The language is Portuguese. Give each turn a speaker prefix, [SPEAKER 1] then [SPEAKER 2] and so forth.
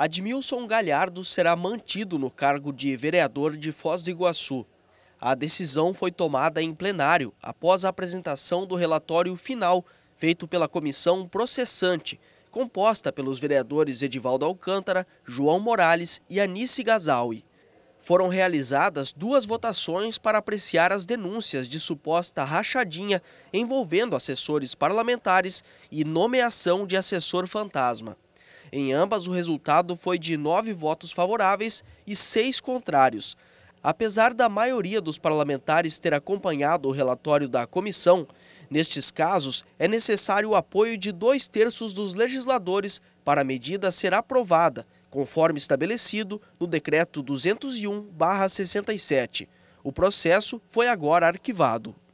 [SPEAKER 1] Admilson Galhardo será mantido no cargo de vereador de Foz do Iguaçu. A decisão foi tomada em plenário após a apresentação do relatório final feito pela comissão processante, composta pelos vereadores Edivaldo Alcântara, João Morales e Anice Gazaui. Foram realizadas duas votações para apreciar as denúncias de suposta rachadinha envolvendo assessores parlamentares e nomeação de assessor fantasma. Em ambas, o resultado foi de nove votos favoráveis e seis contrários. Apesar da maioria dos parlamentares ter acompanhado o relatório da comissão, nestes casos é necessário o apoio de dois terços dos legisladores para a medida ser aprovada, conforme estabelecido no Decreto 201-67. O processo foi agora arquivado.